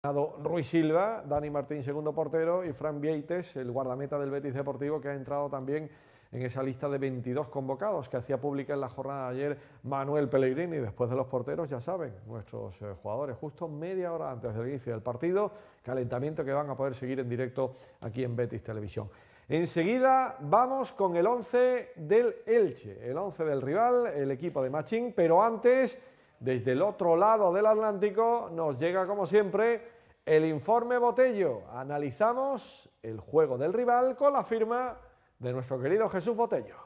Ruiz Silva, Dani Martín, segundo portero, y Fran Vieites, el guardameta del Betis Deportivo, que ha entrado también en esa lista de 22 convocados que hacía pública en la jornada de ayer Manuel Pellegrini. Después de los porteros, ya saben, nuestros eh, jugadores, justo media hora antes del inicio del partido, calentamiento que van a poder seguir en directo aquí en Betis Televisión. Enseguida vamos con el 11 del Elche, el 11 del rival, el equipo de Machín, pero antes desde el otro lado del Atlántico nos llega, como siempre, el informe Botello. Analizamos el juego del rival con la firma de nuestro querido Jesús Botello.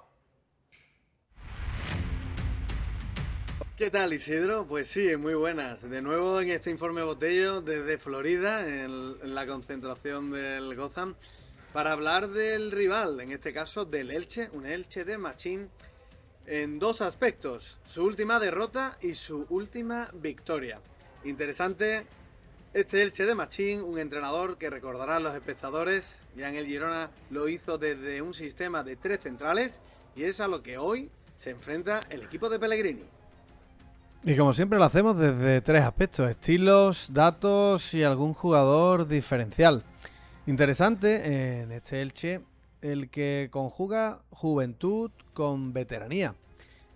¿Qué tal Isidro? Pues sí, muy buenas. De nuevo en este informe Botello desde Florida, en la concentración del Gotham, para hablar del rival, en este caso del Elche, un Elche de Machín en dos aspectos, su última derrota y su última victoria. Interesante este Elche de Machín, un entrenador que a los espectadores, ya en el Girona lo hizo desde un sistema de tres centrales y es a lo que hoy se enfrenta el equipo de Pellegrini. Y como siempre lo hacemos desde tres aspectos, estilos, datos y algún jugador diferencial. Interesante eh, en este Elche el que conjuga juventud con veteranía.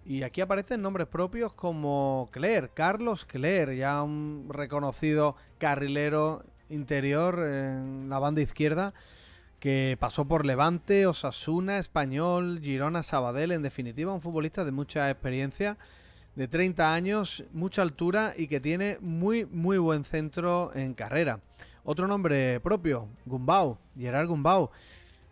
Y aquí aparecen nombres propios como claire Carlos claire ya un reconocido carrilero interior en la banda izquierda que pasó por Levante, Osasuna, Español, Girona, Sabadell, en definitiva un futbolista de mucha experiencia, de 30 años, mucha altura y que tiene muy muy buen centro en carrera. Otro nombre propio, Gumbau, Gerard Gumbau,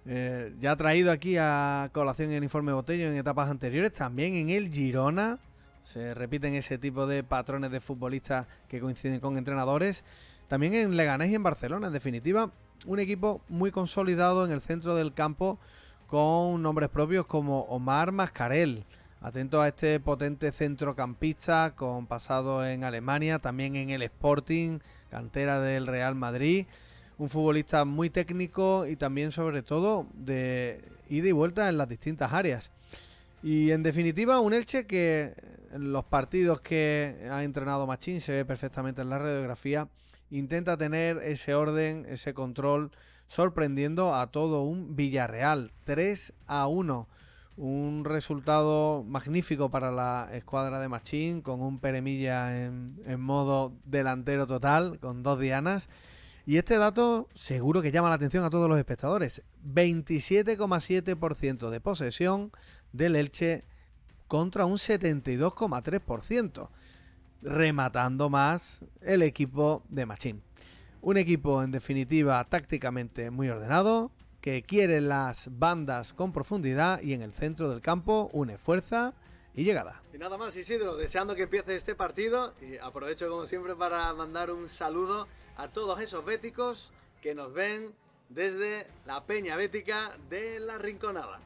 eh, ya ha traído aquí a colación el informe Botello en etapas anteriores, también en el Girona. Se repiten ese tipo de patrones de futbolistas que coinciden con entrenadores. También en Leganés y en Barcelona, en definitiva, un equipo muy consolidado en el centro del campo con nombres propios como Omar Mascarel. Atento a este potente centrocampista con pasado en Alemania, también en el Sporting, cantera del Real Madrid un futbolista muy técnico y también sobre todo de ida y vuelta en las distintas áreas. Y en definitiva, un Elche que en los partidos que ha entrenado Machín se ve perfectamente en la radiografía, intenta tener ese orden, ese control, sorprendiendo a todo un Villarreal. 3 a 1. Un resultado magnífico para la escuadra de Machín, con un Peremilla en, en modo delantero total, con dos dianas. Y este dato seguro que llama la atención a todos los espectadores. 27,7% de posesión del Elche contra un 72,3%, rematando más el equipo de Machín. Un equipo en definitiva tácticamente muy ordenado, que quiere las bandas con profundidad y en el centro del campo une fuerza y llegada. Y nada más Isidro, deseando que empiece este partido y aprovecho como siempre para mandar un saludo a todos esos béticos que nos ven desde la Peña Bética de La Rinconada.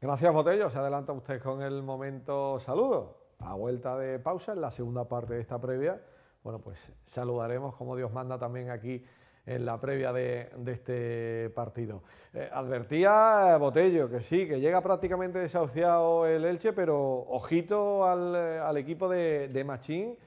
Gracias, Botello. Se adelanta usted con el momento saludo. A vuelta de pausa, en la segunda parte de esta previa, bueno, pues saludaremos como Dios manda también aquí en la previa de, este partido. Eh, advertía Botello que sí, que llega prácticamente desahuciado el Elche, pero ojito al, eh, equipo de, Machín,